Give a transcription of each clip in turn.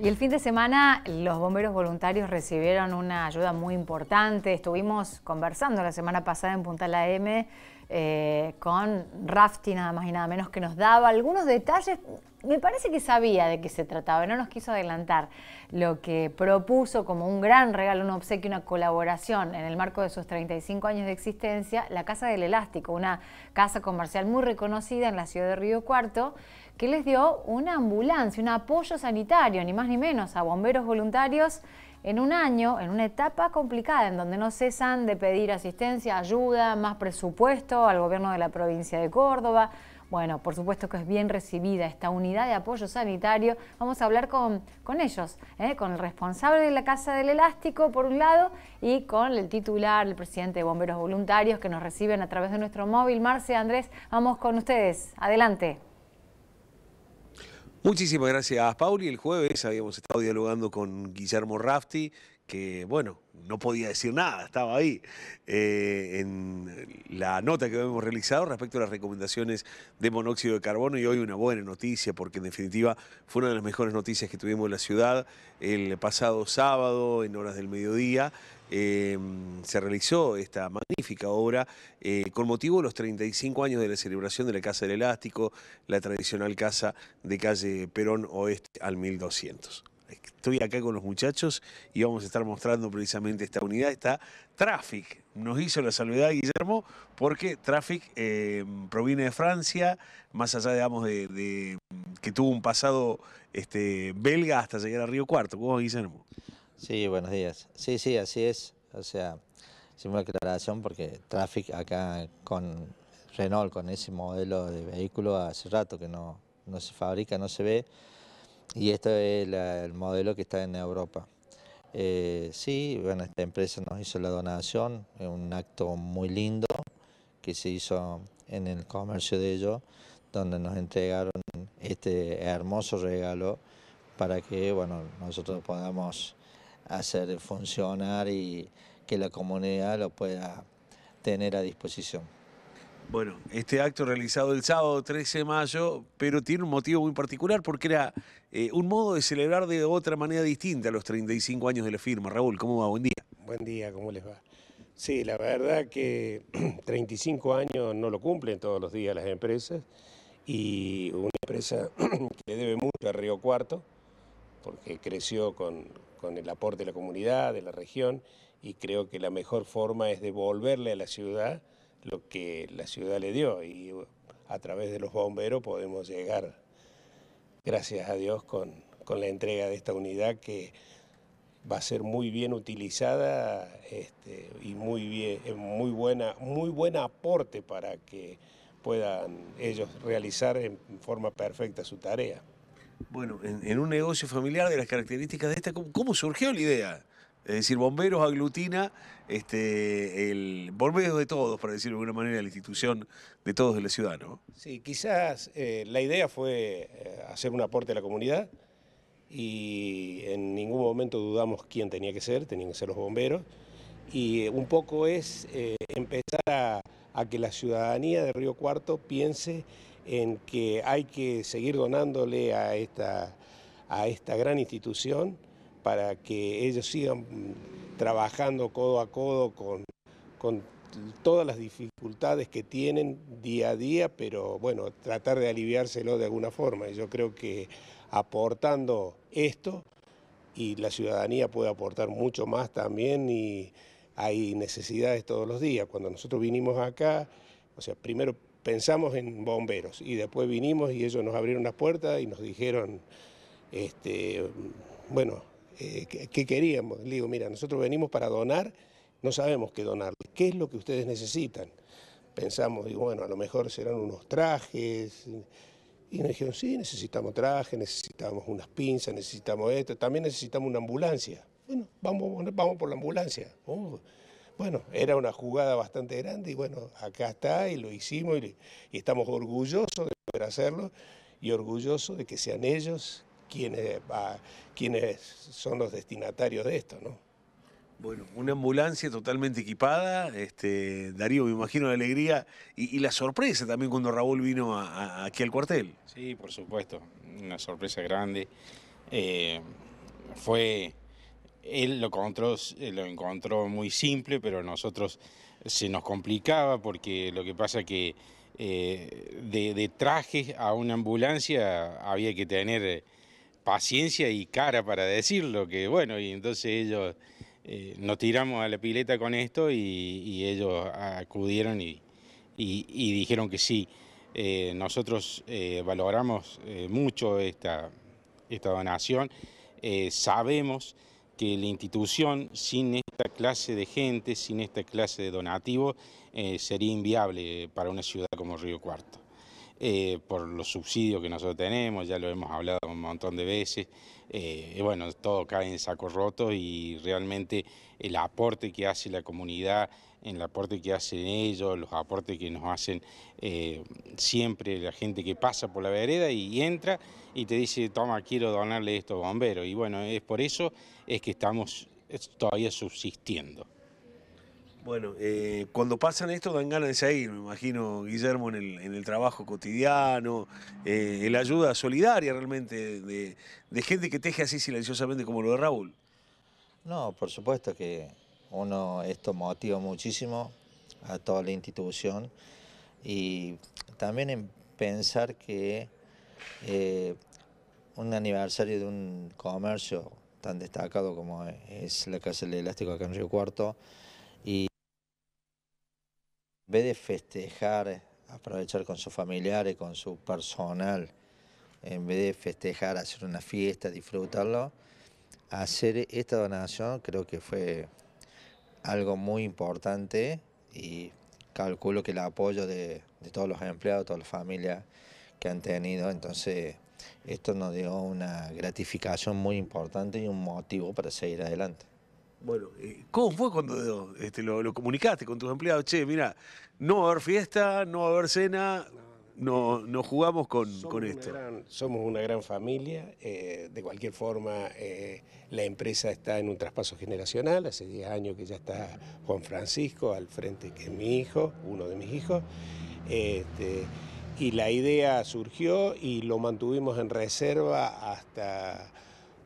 Y el fin de semana los bomberos voluntarios recibieron una ayuda muy importante. Estuvimos conversando la semana pasada en Punta La M eh, con Rafti, nada más y nada menos, que nos daba algunos detalles. Me parece que sabía de qué se trataba, no nos quiso adelantar lo que propuso como un gran regalo, un obsequio, una colaboración en el marco de sus 35 años de existencia, la Casa del Elástico, una casa comercial muy reconocida en la ciudad de Río Cuarto, que les dio una ambulancia, un apoyo sanitario, ni más ni menos, a bomberos voluntarios en un año, en una etapa complicada, en donde no cesan de pedir asistencia, ayuda, más presupuesto al gobierno de la provincia de Córdoba. Bueno, por supuesto que es bien recibida esta unidad de apoyo sanitario. Vamos a hablar con, ellos, ¿eh? con el responsable de la Casa del Elástico, por un lado, y con el titular, el presidente de Bomberos Voluntarios, que nos reciben a través de nuestro móvil. Marce, Andrés, vamos con ustedes. Adelante. Muchísimas gracias, Pauli. El jueves habíamos estado dialogando con Guillermo Rafti, que, bueno, no podía decir nada, estaba ahí eh, en la nota que habíamos realizado respecto a las recomendaciones de monóxido de carbono y hoy una buena noticia, porque en definitiva fue una de las mejores noticias que tuvimos en la ciudad el pasado sábado en horas del mediodía, Em, se realizó esta magnífica obra eh, con motivo de los 35 años de la celebración de la Casa del Elástico, la tradicional casa de calle Perón Oeste al 1200. Estoy acá con los muchachos y vamos a estar mostrando precisamente esta unidad. Está Traffic, nos hizo la salvedad Guillermo, porque Traffic em, proviene de Francia, más allá, de, de, que tuvo un pasado este, belga hasta llegar a Río Cuarto. ¿Cómo, Guillermo? Sí, buenos días. Sí, sí, así es. O sea, sin una aclaración porque Traffic acá con Renault, con ese modelo de vehículo, hace rato que no, no se fabrica, no se ve. Y este es el modelo que está en Europa. Eh, sí, bueno, esta empresa nos hizo la donación, un acto muy lindo que se hizo en el comercio de ellos, donde nos entregaron este hermoso regalo para que bueno, nosotros podamos hacer funcionar y que la comunidad lo pueda tener a disposición. Bueno, este acto realizado el sábado 13 de mayo, pero tiene un motivo muy particular porque era eh, un modo de celebrar de otra manera distinta los 35 años de la firma. Raúl, ¿cómo va? Buen día. Buen día, ¿cómo les va? Sí, la verdad que 35 años no lo cumplen todos los días las empresas y una empresa que le debe mucho a Río Cuarto porque creció con, con el aporte de la comunidad, de la región, y creo que la mejor forma es devolverle a la ciudad lo que la ciudad le dio, y a través de los bomberos podemos llegar, gracias a Dios, con, la entrega de esta unidad que va a ser muy bien utilizada este, y muy bien, muy buena, muy buen aporte para que puedan ellos realizar en forma perfecta su tarea. Bueno, en, un negocio familiar de las características de esta, ¿cómo, surgió la idea? Es decir, bomberos aglutina, este, el bomberos de todos, para decirlo de alguna manera, la institución de todos de la ciudad, Sí, quizás eh, la idea fue eh, hacer un aporte a la comunidad y en ningún momento dudamos quién tenía que ser, tenían que ser los bomberos. Y un poco es eh, empezar a, a que la ciudadanía de Río Cuarto piense en que hay que seguir donándole a esta, a esta gran institución para que ellos sigan trabajando codo a codo con, con todas las dificultades que tienen día a día, pero bueno, tratar de aliviárselo de alguna forma. Yo creo que aportando esto y la ciudadanía puede aportar mucho más también y hay necesidades todos los días. Cuando nosotros vinimos acá, o sea, primero pensamos en bomberos y después vinimos y ellos nos abrieron las puertas y nos dijeron, este, bueno, eh, ¿qué queríamos? Le digo, mira, nosotros venimos para donar, no sabemos qué donar, ¿qué es lo que ustedes necesitan? Pensamos, y bueno, a lo mejor serán unos trajes. Y nos dijeron, sí, necesitamos trajes, necesitamos unas pinzas, necesitamos esto, también necesitamos una ambulancia. Bueno, vamos, vamos por la ambulancia. Oh bueno, era una jugada bastante grande y bueno, acá está y lo hicimos y, estamos orgullosos de poder hacerlo y orgullosos de que sean ellos quienes, quienes son los destinatarios de esto, ¿no? Bueno, una ambulancia totalmente equipada, este, Darío, me imagino la alegría y, la sorpresa también cuando Raúl vino aquí al cuartel. Sí, por supuesto, una sorpresa grande. Eh, fue él lo encontró, eh, lo encontró muy simple, pero a nosotros se nos complicaba porque lo que pasa que eh, de, de trajes a una ambulancia había que tener eh, paciencia y cara para decirlo, que bueno, y entonces ellos nos tiramos a la pileta con esto y, ellos acudieron y, dijeron que sí. nosotros valoramos mucho esta, esta donación, sabemos que la institución sin esta clase de gente, sin esta clase de donativos, eh, sería inviable para una ciudad como Río Cuarto. Eh, por los subsidios que nosotros tenemos, ya lo hemos hablado un montón de veces, eh, bueno, todo cae en saco roto y realmente el aporte que hace la comunidad en el aporte que hacen ellos, los aportes que nos hacen eh, siempre la gente que pasa por la vereda y entra y te dice, toma, quiero donarle esto a bomberos. Y bueno, es por eso es que estamos todavía subsistiendo. Bueno, eh, cuando pasan esto dan ganas de seguir, me imagino, Guillermo, en el, en el trabajo cotidiano, eh, en la ayuda solidaria realmente de gente que teje así silenciosamente como lo de Raúl. No, por supuesto que uno, esto motiva muchísimo a toda la institución y también en pensar que eh, un aniversario de un comercio tan destacado como es la Casa del Elástico acá en Río Cuarto y en vez de festejar, aprovechar con sus familiares, con su personal, en vez de festejar, hacer una fiesta, disfrutarlo, hacer esta donación creo que fue algo muy importante y calculo que el apoyo de, todos los empleados, todas las familias que han tenido, entonces esto nos dio una gratificación muy importante y un motivo para seguir adelante. Bueno, eh, ¿cómo fue cuando este, lo, lo, comunicaste con tus empleados? Che, mira, no va a haber fiesta, no va a haber cena, no, no jugamos con, esto. somos una gran familia, eh, de cualquier forma eh, la empresa está en un traspaso generacional, hace 10 años que ya está Juan Francisco al frente, que es mi hijo, uno de mis hijos. Este, y la idea surgió y lo mantuvimos en reserva hasta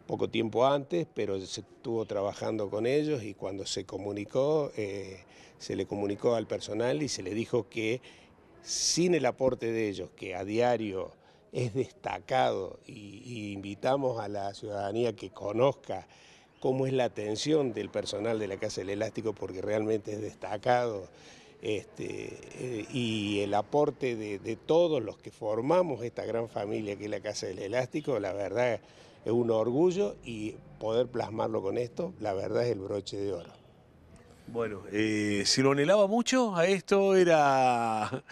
poco tiempo antes, pero se estuvo trabajando con ellos y cuando se comunicó, eh, se le comunicó al personal y se le dijo que sin el aporte de ellos, que a diario es destacado y, invitamos a la ciudadanía que conozca cómo es la atención del personal de la Casa del Elástico, porque realmente es destacado, este, eh, y el aporte de, todos los que formamos esta gran familia que es la Casa del Elástico, la verdad es un orgullo y poder plasmarlo con esto, la verdad es el broche de oro. Bueno, eh, si lo anhelaba mucho a esto, era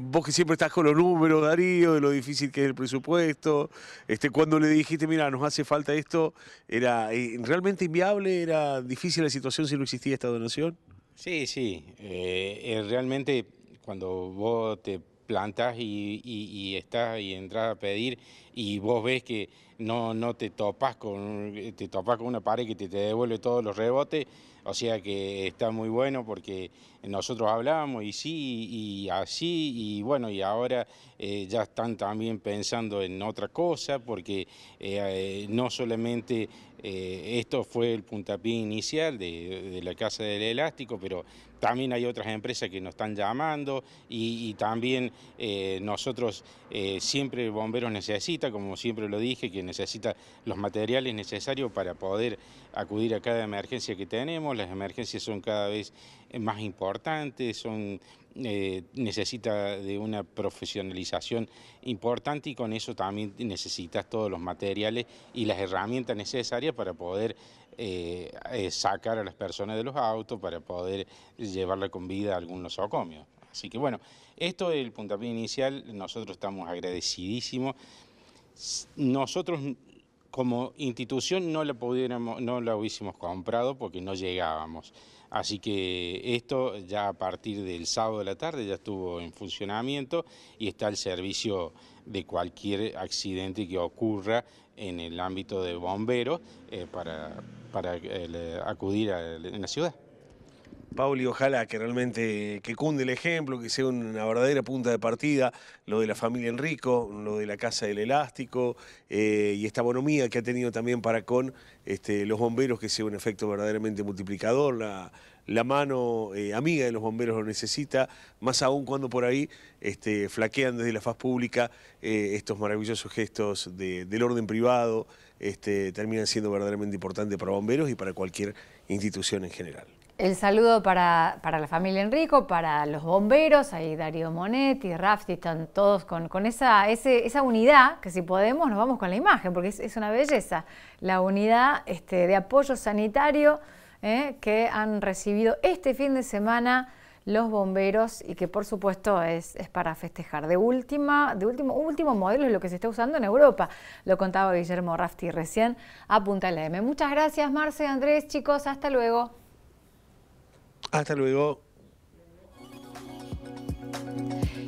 vos que siempre estás con los números, Darío, de lo difícil que es el presupuesto, este, cuando le dijiste, mira, nos hace falta esto, ¿era eh, realmente inviable? ¿Era difícil la situación si no existía esta donación? Sí, sí. Eh, realmente cuando vos te plantas y estás y entras a pedir y vos ves que no, no te topas con eh, te topas con una pared que te, devuelve todos los rebotes, o sea que está muy bueno porque nosotros hablamos y sí, y así, y bueno, y ahora eh, ya están también pensando en otra cosa, porque eh, no solamente esto fue el puntapié inicial de, la Casa del Elástico, pero también hay otras empresas que nos están llamando y, y también nosotros siempre Bomberos necesita, como siempre lo dije, que necesita los materiales necesarios para poder acudir a cada emergencia que tenemos. Las emergencias son cada vez eh, más importantes, son, eh, necesita de una profesionalización importante y con eso también necesitas todos los materiales y las herramientas necesarias para poder eh, sacar a las personas de los autos para poder llevarla con vida a algún Así que bueno, esto es el puntapié inicial, nosotros estamos agradecidísimos nosotros como institución no la, pudiéramos, no la hubiésemos comprado porque no llegábamos. Así que esto ya a partir del sábado de la tarde ya estuvo en funcionamiento y está al servicio de cualquier accidente que ocurra en el ámbito de bomberos eh, para, eh, acudir a, en la ciudad. Pauli, ojalá que realmente que cunde el ejemplo, que sea una verdadera punta de partida, lo de la familia Enrico, lo de la Casa del Elástico eh, y esta bonomía que ha tenido también para con este, los bomberos, que sea un efecto verdaderamente multiplicador, la, mano eh, amiga de los bomberos lo necesita, más aún cuando por ahí este, flaquean desde la faz pública eh, estos maravillosos gestos del orden privado, este, terminan siendo verdaderamente importantes para bomberos y para cualquier institución en general. El saludo para, la familia Enrico, para los bomberos, ahí Darío Monetti, Rafti, están todos con, esa, esa unidad, que si podemos nos vamos con la imagen, porque es, una belleza, la unidad este, de apoyo sanitario ¿eh? que han recibido este fin de semana los bomberos y que por supuesto es, para festejar. De última, de último, último modelo es lo que se está usando en Europa. Lo contaba Guillermo Rafti recién. Apunta la M. Muchas gracias, Marce, Andrés, chicos, hasta luego. Hasta luego.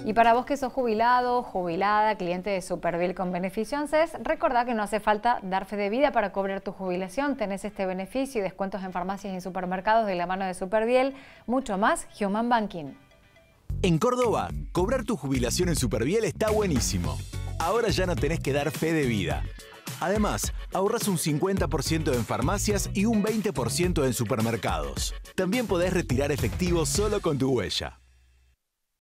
Y para vos que sos jubilado, jubilada, cliente de Superbiel con beneficio ANSES, recordá que no hace falta dar fe de vida para cobrar tu jubilación. Tenés este beneficio y descuentos en farmacias y supermercados de la mano de Superviel. Mucho más, Human Banking. En Córdoba, cobrar tu jubilación en Superviel está buenísimo. Ahora ya no tenés que dar fe de vida. Además, ahorras un 50% en farmacias y un 20% en supermercados. También podés retirar efectivo solo con tu huella.